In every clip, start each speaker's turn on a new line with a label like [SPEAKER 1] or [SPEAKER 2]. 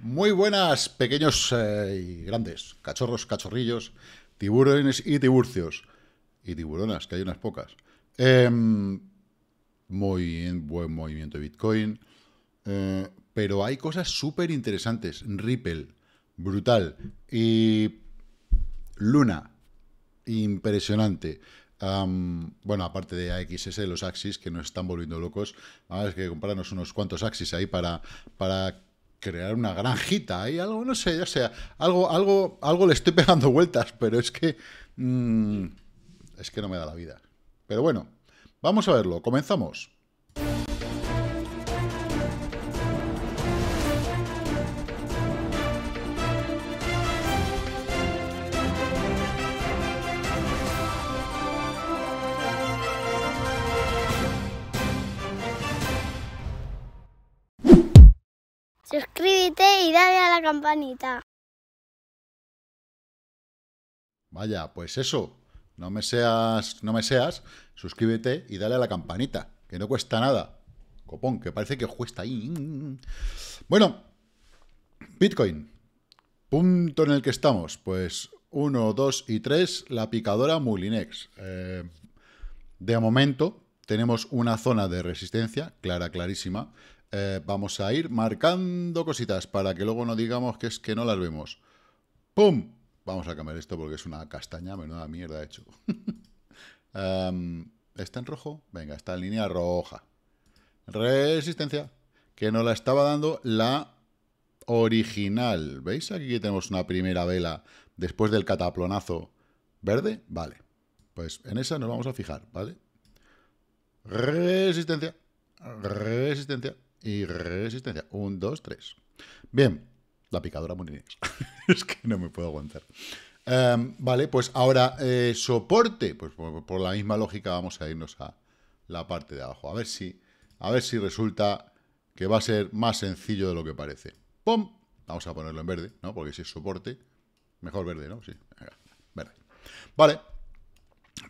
[SPEAKER 1] Muy buenas, pequeños eh, y grandes, cachorros, cachorrillos, tiburones y tiburcios. Y tiburonas, que hay unas pocas. Em, muy buen movimiento de Bitcoin. Eh, pero hay cosas súper interesantes. Ripple, brutal. Y Luna, impresionante. bueno, aparte de AXS, los Axis, que nos están volviendo locos. Vamos ah, a que comprarnos unos cuantos Axis ahí para, para crear una granjita y algo, no sé, ya sea, algo, algo, algo le estoy pegando vueltas, pero es que mm, es que no me da la vida. Pero bueno, vamos a verlo, comenzamos. dale a la campanita. Vaya, pues eso. No me seas, no me seas, suscríbete y dale a la campanita, que no cuesta nada. Copón, que parece que cuesta ahí. Bueno, Bitcoin. Punto en el que estamos. Pues 1, 2 y 3, la picadora Mulinex. Eh, de momento, tenemos una zona de resistencia clara, clarísima, eh, vamos a ir marcando cositas para que luego no digamos que es que no las vemos. ¡Pum! Vamos a cambiar esto porque es una castaña, menuda mierda hecho. Em, ¿Está en rojo? Venga, está en línea roja. Resistencia, que nos la estaba dando la original. ¿Veis? Aquí tenemos una primera vela después del cataplonazo verde. Vale, pues en esa nos vamos a fijar, ¿vale? Resistencia, resistencia, y resistencia. Un, dos, tres. Bien, la picadora Murinex. es que no me puedo aguantar. Em, vale, pues ahora eh, soporte. Pues por, la misma lógica vamos a irnos a la parte de abajo. A ver si, a ver si resulta que va a ser más sencillo de lo que parece. ¡Pum! Vamos a ponerlo en verde, ¿no? Porque si es soporte, mejor verde, ¿no? Sí, verde. Vale,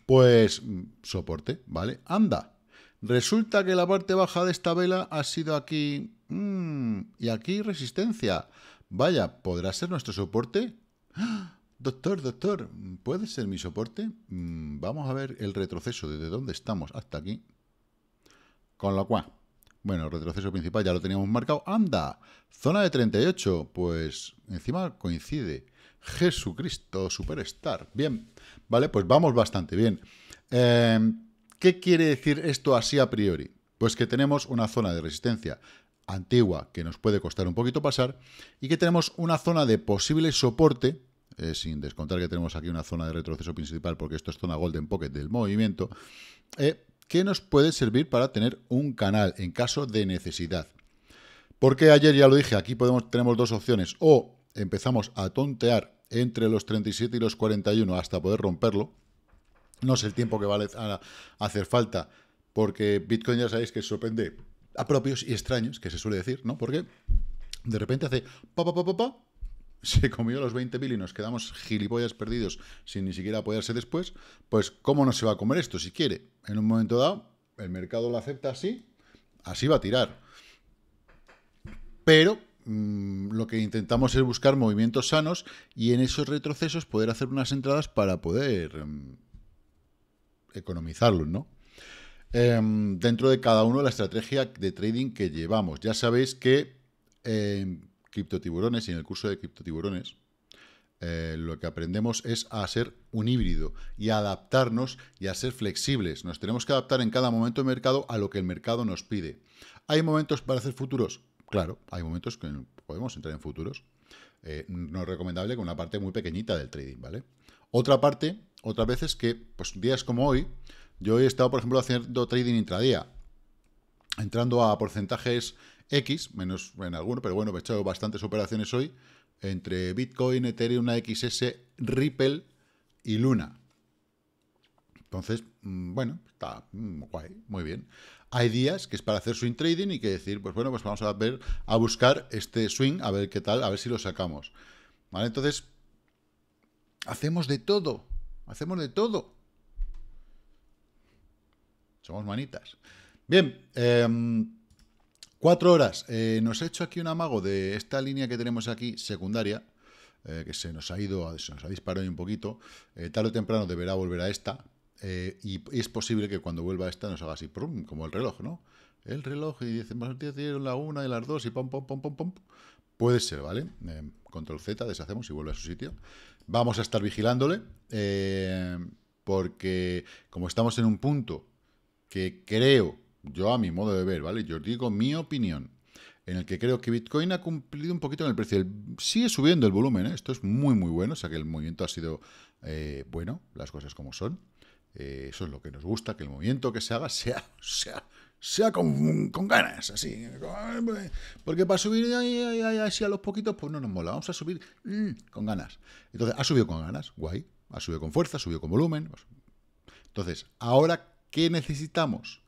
[SPEAKER 1] pues mm, soporte, ¿vale? Anda. Resulta que la parte baja de esta vela ha sido aquí... Mm, y aquí resistencia. Vaya, ¿podrá ser nuestro soporte? Doctor, doctor, ¿puede ser mi soporte? Mm, vamos a ver el retroceso desde dónde estamos hasta aquí. Con lo cual, bueno, retroceso principal ya lo teníamos marcado. ¡Anda! Zona de 38, pues encima coincide. Jesucristo, superstar. Bien, vale, pues vamos bastante bien. Eh, ¿Qué quiere decir esto así a priori? Pues que tenemos una zona de resistencia antigua que nos puede costar un poquito pasar y que tenemos una zona de posible soporte, eh, sin descontar que tenemos aquí una zona de retroceso principal porque esto es zona golden pocket del movimiento, eh, que nos puede servir para tener un canal en caso de necesidad. Porque ayer ya lo dije, aquí tenemos dos opciones, o empezamos a tontear entre los 37 y los 41 hasta poder romperlo, no es el tiempo que va a hacer falta, porque Bitcoin ya sabéis que sorprende a propios y extraños, que se suele decir, ¿no? Porque de repente hace pa, pa, pa, pa, se comió los 20.000 y nos quedamos gilipollas perdidos sin ni siquiera apoyarse después, pues ¿cómo no se va a comer esto si quiere? En un momento dado, el mercado lo acepta así, así va a tirar. Pero mm, lo que intentamos es buscar movimientos sanos y en esos retrocesos poder hacer unas entradas para poder... Mm, economizarlos, ¿no? Em, dentro de cada uno la estrategia de trading que llevamos. Ya sabéis que en em, Criptotiburones y en el curso de Criptotiburones eh, lo que aprendemos es a ser un híbrido y a adaptarnos y a ser flexibles. Nos tenemos que adaptar en cada momento de mercado a lo que el mercado nos pide. ¿Hay momentos para hacer futuros? Claro, hay momentos que podemos entrar en futuros. Eh, no es recomendable con una parte muy pequeñita del trading, ¿vale? Otra parte otras veces que, pues días como hoy, yo he estado, por ejemplo, haciendo trading intradía, entrando a porcentajes X, menos en alguno, pero bueno, he hecho bastantes operaciones hoy, entre Bitcoin, Ethereum, XS, Ripple y Luna. Entonces, mm, bueno, está mm, guay, muy bien. Hay días que es para hacer swing trading y que decir, pues bueno, pues vamos a ver, a buscar este swing, a ver qué tal, a ver si lo sacamos. ¿Vale? Entonces, hacemos de todo. Hacemos de todo. Somos manitas. Bien, em, cuatro horas. Eh, nos ha hecho aquí un amago de esta línea que tenemos aquí, secundaria, eh, que se nos ha ido, se nos ha disparado un poquito. Eh, tarde o temprano deberá volver a esta. y es posible que cuando vuelva a esta nos haga así, como el reloj, ¿no? El reloj y decimos, la una y las dos y pum pum pum pum pom. Puede ser, ¿vale? Eh, control Z, deshacemos y vuelve a su sitio. Vamos a estar vigilándole, eh, porque como estamos en un punto que creo, yo a mi modo de ver, ¿vale? Yo digo mi opinión, en el que creo que Bitcoin ha cumplido un poquito en el precio. sigue subiendo el volumen, ¿eh? esto es muy, muy bueno, o sea que el movimiento ha sido bueno, las cosas como son. eso es lo que nos gusta, que el movimiento que se haga sea, sea sea con, ganas, así. Porque para subir así a los poquitos, pues no nos mola. Vamos a subir mm, con ganas. Entonces, ha subido con ganas, guay. Ha subido con fuerza, ha subido con volumen. Entonces, ahora, ¿qué necesitamos?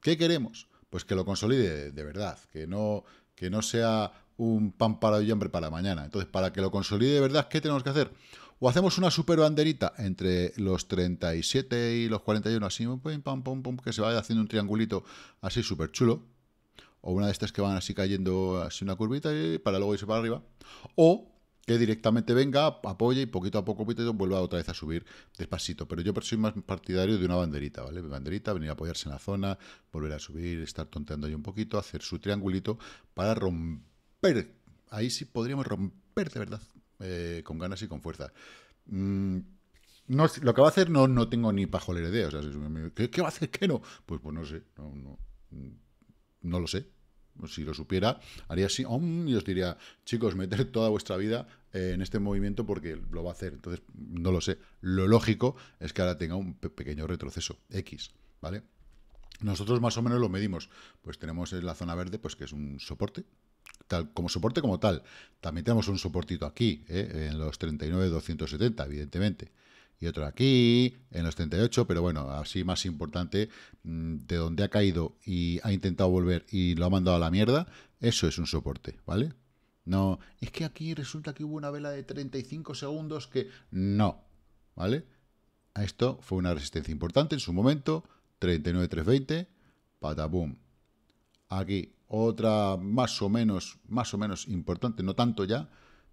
[SPEAKER 1] ¿Qué queremos? Pues que lo consolide de verdad, que no, que no sea un pan para y hambre para mañana. Entonces, para que lo consolide de verdad, ¿qué tenemos que hacer? O hacemos una super banderita entre los 37 y los 41, así, pum, pum, que se vaya haciendo un triangulito así súper chulo. O una de estas que van así cayendo así una curvita y para luego irse para arriba. O que directamente venga, apoye y poquito a poco, poquito, vuelva otra vez a subir despacito. Pero yo soy más partidario de una banderita, ¿vale? Banderita, venir a apoyarse en la zona, volver a subir, estar tonteando ahí un poquito, hacer su triangulito para romper. Ahí sí podríamos romper de verdad eh, con ganas y con fuerza. Mm, no, lo que va a hacer no, no tengo ni pajolera idea. O ¿qué, va a hacer? ¿Qué no? Pues, pues no sé, no, mm, lo sé. Si lo supiera, haría así y os diría, chicos, meter toda vuestra vida eh, en este movimiento porque lo va a hacer. Entonces, no lo sé. Lo lógico es que ahora tenga un pequeño retroceso, X, ¿vale? Nosotros más o menos lo medimos. Pues tenemos en la zona verde, pues que es un soporte, como soporte como tal. También tenemos un soportito aquí, ¿eh? en los 39.270, evidentemente. Y otro aquí, en los 38, pero bueno, así más importante, mm, de donde ha caído y ha intentado volver y lo ha mandado a la mierda, eso es un soporte, ¿vale? No, es que aquí resulta que hubo una vela de 35 segundos que... No, ¿vale? a Esto fue una resistencia importante en su momento, 39.320, patabum. Aquí, otra más o menos, más o menos importante, no tanto ya.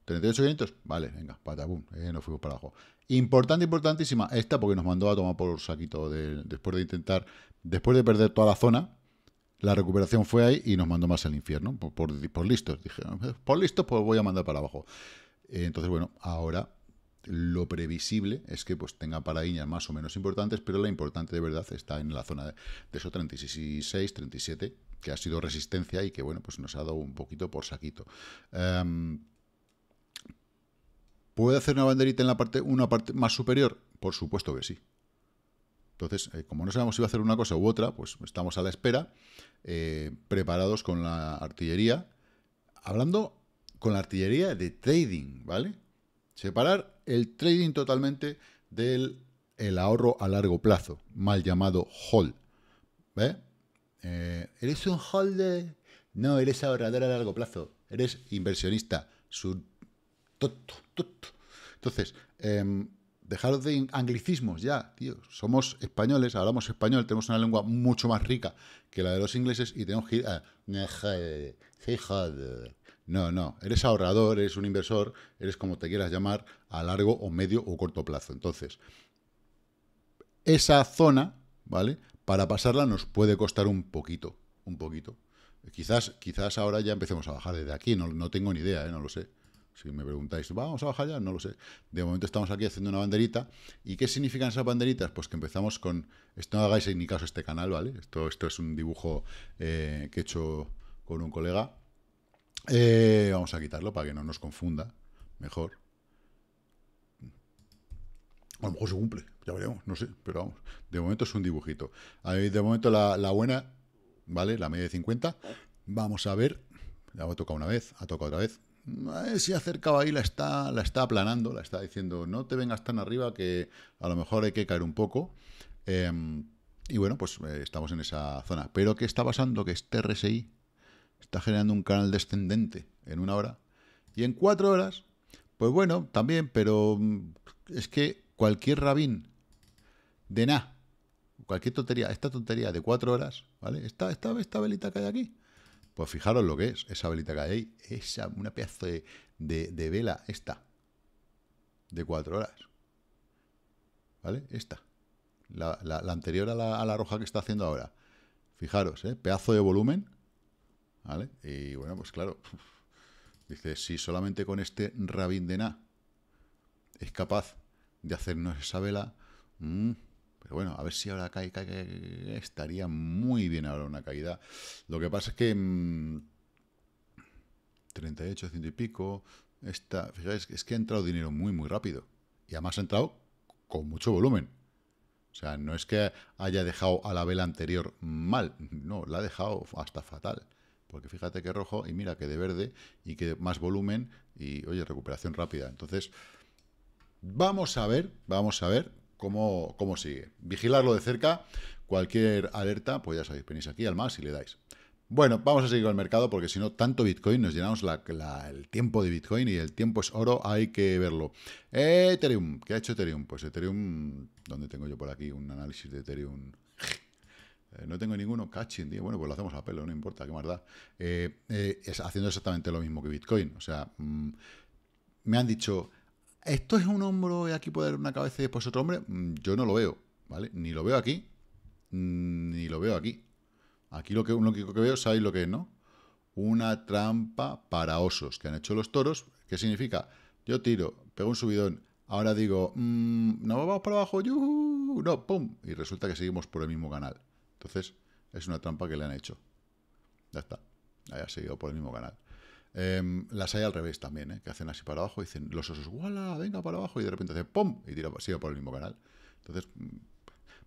[SPEAKER 1] 38.500, vale, venga, patabum, eh, nos fuimos para abajo. Importante, importantísima esta, porque nos mandó a tomar por saquito después de intentar, después de perder toda la zona, la recuperación fue ahí y nos mandó más al infierno, por, por listos. Dije, eh, por listos, pues voy a mandar para abajo. Entonces, bueno, ahora lo previsible es que pues tenga paradiñas más o menos importantes, pero la importante de verdad está en la zona de, esos 36, 37, que ha sido resistencia y que bueno, pues nos ha dado un poquito por saquito. Em, ¿Puede hacer una banderita en la parte, una parte más superior? Por supuesto que sí. Entonces, eh, como no sabemos si va a hacer una cosa u otra, pues estamos a la espera, eh, preparados con la artillería, hablando con la artillería de trading, ¿vale? Separar el trading totalmente del el ahorro a largo plazo, mal llamado hold. ve eh, ¿Eres un holder? No, eres ahorrador a largo plazo. Eres inversionista. Entonces, em, dejaros de anglicismos ya, tío. Somos españoles, hablamos español, tenemos una lengua mucho más rica que la de los ingleses y tenemos que ir a... No, no, eres ahorrador, eres un inversor, eres como te quieras llamar, a largo o medio o corto plazo. Entonces, esa zona, ¿vale? Para pasarla nos puede costar un poquito, un poquito. Eh, quizás, quizás ahora ya empecemos a bajar desde aquí, no, tengo ni idea, ¿eh? no lo sé. Si me preguntáis, ¿vamos a bajar ya? No lo sé. De momento estamos aquí haciendo una banderita. ¿Y qué significan esas banderitas? Pues que empezamos con... Esto no hagáis en ni caso este canal, ¿vale? Esto, esto es un dibujo eh, que he hecho con un colega eh, vamos a quitarlo para que no nos confunda. Mejor. A lo mejor se cumple, ya veremos, no sé, pero vamos. De momento es un dibujito. de momento la, buena, ¿vale? La media de 50. Vamos a ver. La ha tocado una vez, ha tocado otra vez. si acercaba ahí, la está, la está aplanando, la está diciendo, no te vengas tan arriba que a lo mejor hay que caer un poco. Em, y bueno, pues eh, estamos en esa zona. Pero ¿qué está pasando? Que este RSI está generando un canal descendente en una hora. Y en cuatro horas, pues bueno, también, pero mm, es que cualquier rabín de na, cualquier tontería, esta tontería de cuatro horas, ¿vale? Esta, esta, velita que hay aquí, pues fijaros lo que es, esa velita que hay ahí, esa, una pieza de, vela, esta, de cuatro horas, ¿vale? Esta, la, anterior a la, a la roja que está haciendo ahora. Fijaros, ¿eh? pedazo de volumen, y bueno, pues claro, dice, si solamente con este Na es capaz de hacernos esa vela, mm, pero bueno, a ver si ahora cae, cae, cae, estaría muy bien ahora una caída. Lo que pasa es que 38, mm, ciento y pico, está fijáis, es que ha entrado dinero muy, muy rápido. Y además ha entrado con mucho volumen. O sea, no es que haya dejado a la vela anterior mal, no, la ha dejado hasta fatal porque fíjate que rojo y mira que de verde y que más volumen y, oye, recuperación rápida. Entonces, vamos a ver, vamos a ver cómo, cómo sigue. Vigilarlo de cerca, cualquier alerta, pues ya sabéis, venís aquí al más y le dais. Bueno, vamos a seguir con el mercado porque si no, tanto Bitcoin, nos llenamos el tiempo de Bitcoin y el tiempo es oro, hay que verlo. Ethereum, ¿qué ha hecho Ethereum? Pues Ethereum, donde tengo yo por aquí un análisis de Ethereum eh, no tengo ninguno, catching, tío. Bueno, pues lo hacemos a pelo, no importa, qué más da. Eh, eh, es haciendo exactamente lo mismo que Bitcoin. O sea, mm, me han dicho, esto es un hombro y aquí puede haber una cabeza y después otro hombre. Mm, yo no lo veo, ¿vale? Ni lo veo aquí, mm, ni lo veo aquí. Aquí lo que, lo que veo, ¿sabéis lo que es, no? Una trampa para osos que han hecho los toros. ¿Qué significa? Yo tiro, pego un subidón, ahora digo, no vamos para abajo, yo no, pum, y resulta que seguimos por el mismo canal. Entonces, es una trampa que le han hecho. Ya está. Haya seguido por el mismo canal. Em, las hay al revés también, ¿eh? que hacen así para abajo, dicen los osos, ¡wala! Venga para abajo, y de repente hace ¡pum! y tira, sigue por el mismo canal. Entonces, mm,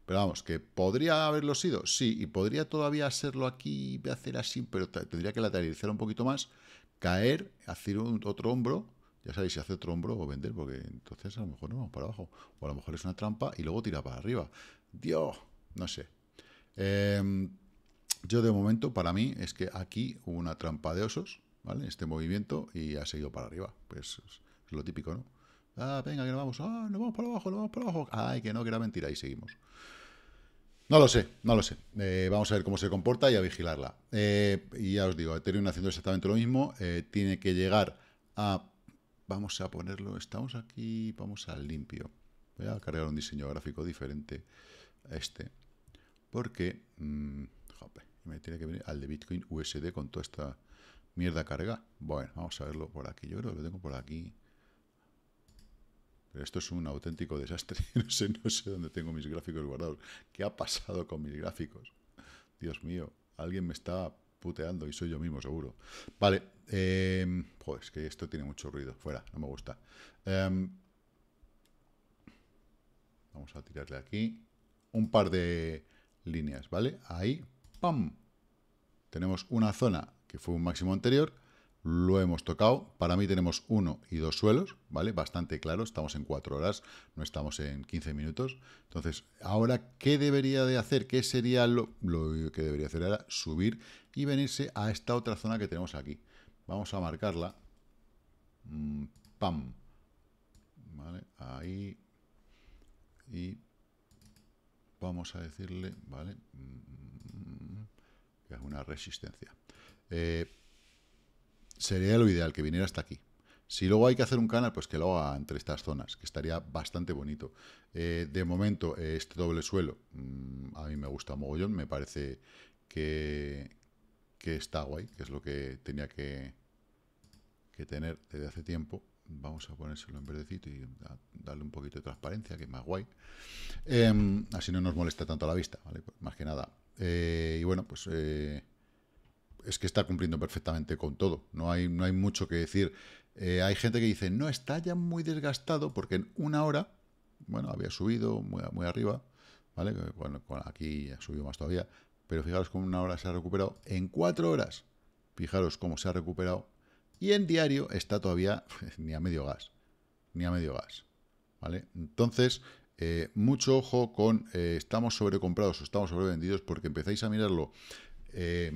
[SPEAKER 1] pero vamos, que podría haberlo sido, sí, y podría todavía hacerlo aquí y hacer así, pero tendría que lateralizar un poquito más, caer, hacer otro hombro, ya sabéis, si hace otro hombro o pues vender, porque entonces a lo mejor no vamos para abajo, o a lo mejor es una trampa y luego tira para arriba. Dios, no sé, Em, yo de momento, para mí, es que aquí hubo una trampa de osos, ¿vale? Este movimiento y ha seguido para arriba. Pues es lo típico, ¿no? Ah, venga, que no vamos. Ah, nos vamos para abajo, no vamos para abajo. Ay, que no, que era mentira. Ahí seguimos. No lo sé, no lo sé. Eh, vamos a ver cómo se comporta y a vigilarla. Eh, y ya os digo, Ethereum haciendo exactamente lo mismo. Eh, tiene que llegar a... Vamos a ponerlo, estamos aquí, vamos al limpio. Voy a cargar un diseño gráfico diferente a este. Porque, mm, me tiene que venir al de Bitcoin USD con toda esta mierda carga. Bueno, vamos a verlo por aquí. Yo creo que lo tengo por aquí. Pero esto es un auténtico desastre. No sé, no sé dónde tengo mis gráficos guardados. ¿Qué ha pasado con mis gráficos? Dios mío, alguien me está puteando y soy yo mismo, seguro. Vale, eh, joder, es que esto tiene mucho ruido. Fuera, no me gusta. Em, vamos a tirarle aquí un par de líneas, ¿vale? Ahí, ¡pam! Tenemos una zona que fue un máximo anterior, lo hemos tocado. Para mí tenemos uno y dos suelos, ¿vale? Bastante claro, estamos en cuatro horas, no estamos en 15 minutos. Entonces, ahora, ¿qué debería de hacer? ¿Qué sería lo, que debería hacer? Era subir y venirse a esta otra zona que tenemos aquí. Vamos a marcarla. Mm, ¡Pam! ¿Vale? Ahí. Y vamos a decirle, ¿vale? Mm, mm, mm, que es una resistencia. Eh, sería lo ideal que viniera hasta aquí. Si luego hay que hacer un canal, pues que lo haga entre estas zonas, que estaría bastante bonito. Eh, de momento, eh, este doble suelo, a mí me gusta mogollón, me parece que, está guay, que es lo que tenía que, que tener desde hace tiempo vamos a ponérselo en verdecito y darle un poquito de transparencia, que es más guay. Em, así no nos molesta tanto la vista, ¿vale? Pues más que nada. Eh, y bueno, pues eh, es que está cumpliendo perfectamente con todo. No hay, no hay mucho que decir. Eh, hay gente que dice, no, está ya muy desgastado porque en una hora, bueno, había subido muy, muy arriba, ¿vale? Bueno, aquí ha subido más todavía. Pero fijaros cómo en una hora se ha recuperado. En cuatro horas, fijaros cómo se ha recuperado y en diario está todavía ni a medio gas, ni a medio gas. ¿vale? Entonces, eh, mucho ojo con eh, estamos sobrecomprados o estamos sobrevendidos porque empezáis a mirarlo eh,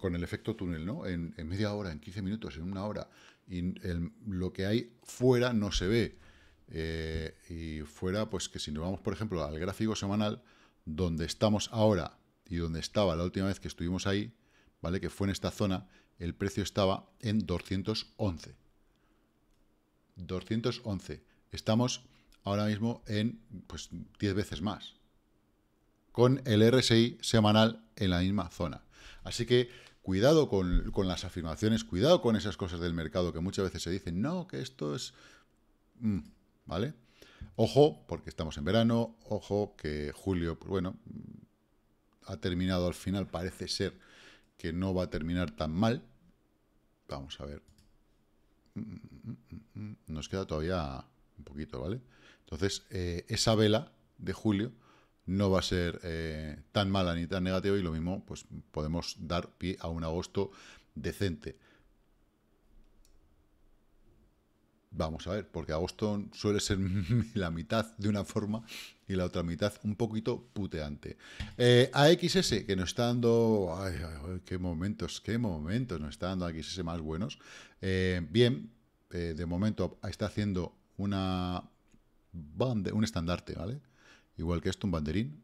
[SPEAKER 1] con el efecto túnel, ¿no? En, media hora, en 15 minutos, en una hora. Y lo que hay fuera no se ve. y fuera, pues que si nos vamos, por ejemplo, al gráfico semanal, donde estamos ahora y donde estaba la última vez que estuvimos ahí, ¿vale? Que fue en esta zona, el precio estaba en 211. 211. Estamos ahora mismo en pues 10 veces más. Con el RSI semanal en la misma zona. Así que cuidado con, las afirmaciones, cuidado con esas cosas del mercado que muchas veces se dicen, no, que esto es... Mm, ¿Vale? Ojo, porque estamos en verano, ojo que julio, pues, bueno, ha terminado al final, parece ser que no va a terminar tan mal. Vamos a ver. Nos queda todavía un poquito, ¿vale? Entonces, eh, esa vela de julio no va a ser eh, tan mala ni tan negativa y lo mismo, pues podemos dar pie a un agosto decente. Vamos a ver, porque agosto suele ser la mitad de una forma y la otra mitad un poquito puteante. Eh, AXS, que nos está dando... Ay, qué momentos, qué momentos nos está dando AXS más buenos. Eh, bien, eh, de momento está haciendo una bande, un estandarte, ¿vale? Igual que esto, un banderín.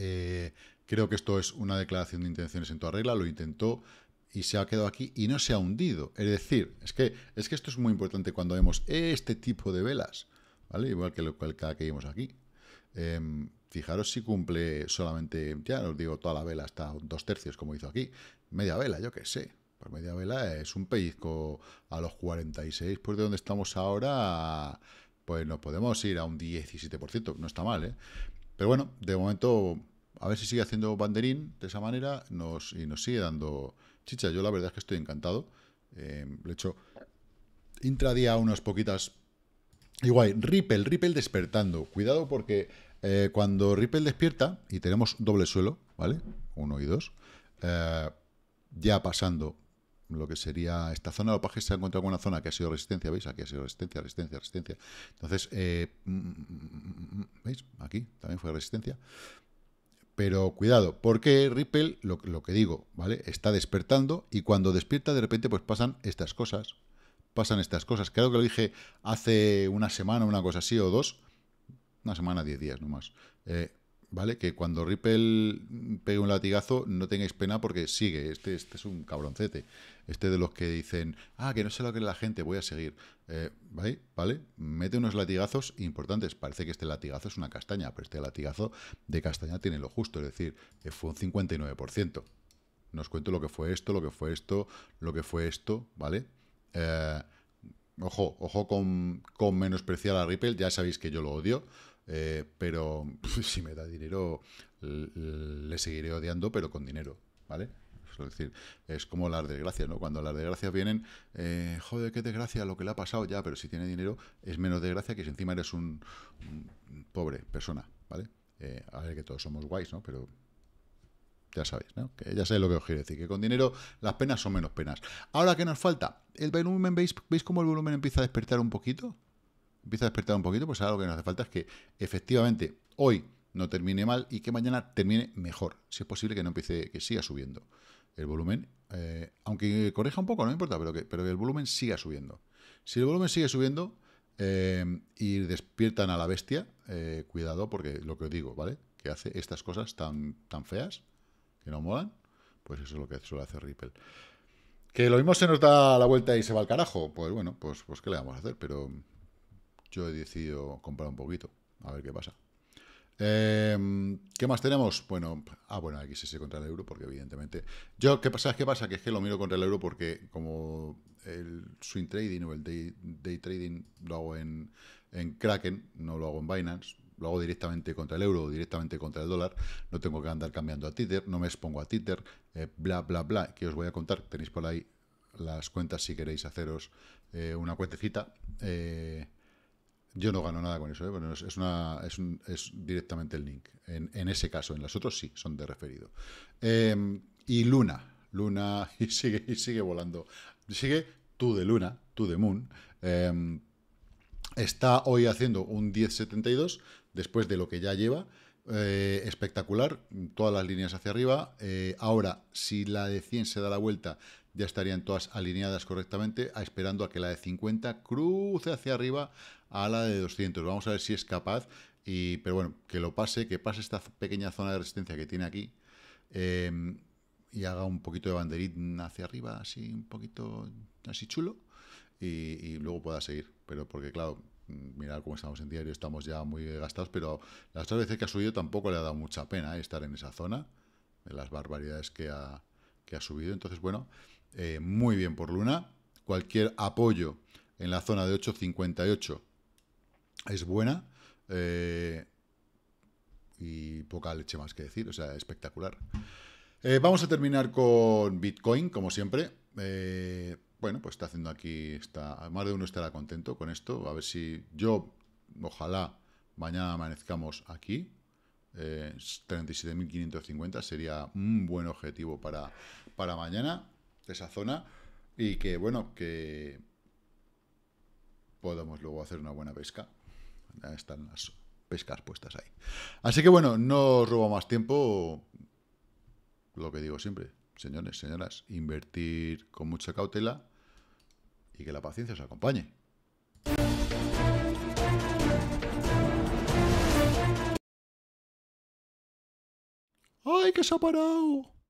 [SPEAKER 1] Eh, creo que esto es una declaración de intenciones en toda regla, lo intentó y se ha quedado aquí y no se ha hundido. Es decir, es que, es que esto es muy importante cuando vemos este tipo de velas. Igual que lo que, que vimos aquí. Em, fijaros si cumple solamente, ya os digo, toda la vela hasta dos tercios, como hizo aquí. Media vela, yo qué sé. Por pues media vela es un pellizco a los 46, pues de donde estamos ahora, pues nos podemos ir a un 17%, no está mal, ¿eh? Pero bueno, de momento, a ver si sigue haciendo banderín de esa manera nos, y nos sigue dando chicha. Yo la verdad es que estoy encantado. De em, hecho intradía unas poquitas Igual, Ripple, Ripple despertando. Cuidado porque eh, cuando Ripple despierta y tenemos doble suelo, ¿vale? Uno y dos. Eh, ya pasando lo que sería esta zona, lo que se ha encontrado con una zona que ha sido resistencia, ¿veis? Aquí ha sido resistencia, resistencia, resistencia. Entonces, eh, mm, mm, mm, ¿veis? Aquí también fue resistencia. Pero cuidado, porque Ripple, lo, que digo, ¿vale? Está despertando y cuando despierta de repente pues pasan estas cosas, pasan estas cosas. Creo que lo dije hace una semana, una cosa así, o dos. Una semana, diez días nomás. Eh, ¿Vale? Que cuando Ripple pegue un latigazo, no tengáis pena porque sigue. Este, este es un cabroncete. Este de los que dicen, ah, que no sé lo que la gente, voy a seguir. Eh, ¿vale? ¿Vale? Mete unos latigazos importantes. Parece que este latigazo es una castaña, pero este latigazo de castaña tiene lo justo. Es decir, eh, fue un 59%. Nos cuento lo que fue esto, lo que fue esto, lo que fue esto, ¿vale? Eh, ojo, ojo con, con menospreciar a Ripple, ya sabéis que yo lo odio, eh, pero si me da dinero le seguiré odiando, pero con dinero, ¿vale? Es decir, es como las desgracias, ¿no? Cuando las desgracias vienen, eh, joder, qué desgracia lo que le ha pasado ya, pero si tiene dinero es menos desgracia que si encima eres un, pobre persona, ¿vale? Eh, a ver que todos somos guays, ¿no? Pero ya sabéis, ¿no? ya sabéis lo que os quiero decir, que con dinero las penas son menos penas. Ahora, ¿qué nos falta? El volumen, ¿veis, ¿veis cómo el volumen empieza a despertar un poquito? Empieza a despertar un poquito, pues ahora lo que nos hace falta es que efectivamente hoy no termine mal y que mañana termine mejor. Si es posible que no empiece, que siga subiendo el volumen, eh, aunque corrija un poco, no importa, pero que, pero el volumen siga subiendo. Si el volumen sigue subiendo eh, y despiertan a la bestia, eh, cuidado porque lo que os digo, ¿vale? Que hace estas cosas tan, tan feas que no molan, pues eso es lo que suele hacer Ripple. Que lo mismo se nos da la vuelta y se va al carajo, pues bueno, pues, pues qué le vamos a hacer, pero yo he decidido comprar un poquito, a ver qué pasa. Em, ¿Qué más tenemos? Bueno, ah, bueno, aquí sí contra el euro, porque evidentemente. Yo, ¿qué pasa? ¿Qué pasa? Que es que lo miro contra el euro porque, como el swing trading o el day, trading lo hago en, en Kraken, no lo hago en Binance, lo hago directamente contra el euro o directamente contra el dólar, no tengo que andar cambiando a Twitter, no me expongo a Twitter, eh, bla, bla, bla, que os voy a contar, tenéis por ahí las cuentas si queréis haceros eh, una cuentecita. Eh, yo no gano nada con eso, bueno, es, una, es, directamente el link, en, ese caso, en las otros sí, son de referido. y Luna, Luna, sigue, sigue volando, sigue tú de Luna, tú de Moon, está hoy haciendo un 10.72, después de lo que ya lleva. Eh, espectacular, todas las líneas hacia arriba. Eh, ahora, si la de 100 se da la vuelta, ya estarían todas alineadas correctamente, esperando a que la de 50 cruce hacia arriba a la de 200. Vamos a ver si es capaz, y, pero bueno, que lo pase, que pase esta pequeña zona de resistencia que tiene aquí. Em, y haga un poquito de banderín hacia arriba, así un poquito así chulo, y, y luego pueda seguir. Pero porque, claro, mirar cómo estamos en diario, estamos ya muy gastados, pero las tres veces que ha subido tampoco le ha dado mucha pena ¿eh? estar en esa zona, de las barbaridades que ha, subido. Entonces, bueno, eh, muy bien por Luna. Cualquier apoyo en la zona de 8.58 es buena. Eh, y poca leche más que decir, o sea, espectacular. vamos a terminar con Bitcoin, como siempre bueno, pues está haciendo aquí, está, más de uno estará contento con esto. A ver si yo, ojalá, mañana amanezcamos aquí. 37.550 eh, sería un buen objetivo para, para mañana, esa zona. Y que, bueno, que podamos luego hacer una buena pesca. Ya están las pescas puestas ahí. Así que, bueno, no os robo más tiempo. Lo que digo siempre, señores, señoras, invertir con mucha cautela y que la paciencia os acompañe. ¡Ay, que se ha parado!